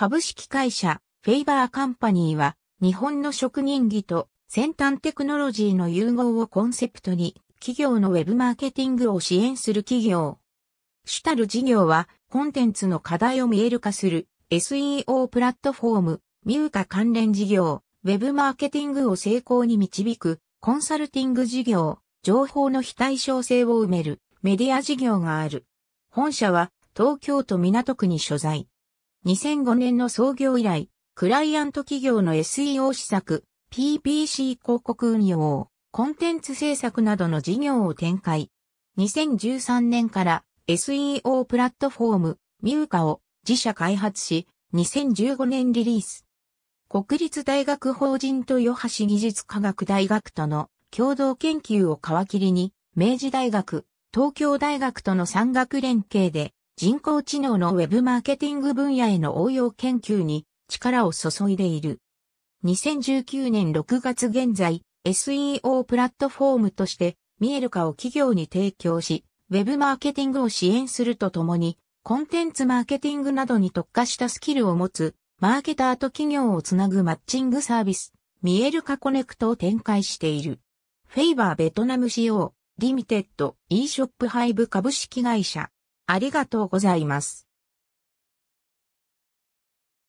株式会社フェイバーカンパニーは日本の職人技と先端テクノロジーの融合をコンセプトに企業のウェブマーケティングを支援する企業。主たる事業はコンテンツの課題を見える化する SEO プラットフォーム、ミューカ関連事業、ウェブマーケティングを成功に導くコンサルティング事業、情報の非対称性を埋めるメディア事業がある。本社は東京都港区に所在。2005年の創業以来、クライアント企業の SEO 施策、PPC 広告運用、コンテンツ制作などの事業を展開。2013年から SEO プラットフォーム、ミューカを自社開発し、2015年リリース。国立大学法人とハ橋技術科学大学との共同研究を皮切りに、明治大学、東京大学との産学連携で人工知能のウェブマーケティング分野への応用研究に力を注いでいる。2019年6月現在、SEO プラットフォームとして見える化を企業に提供し、ウェブマーケティングを支援するとともに、コンテンツマーケティングなどに特化したスキルを持つ、マーケターと企業をつなぐマッチングサービス、見えるカコネクトを展開している。フェイバーベトナム仕様、リミテッド、e ショップハイブ株式会社。ありがとうございます。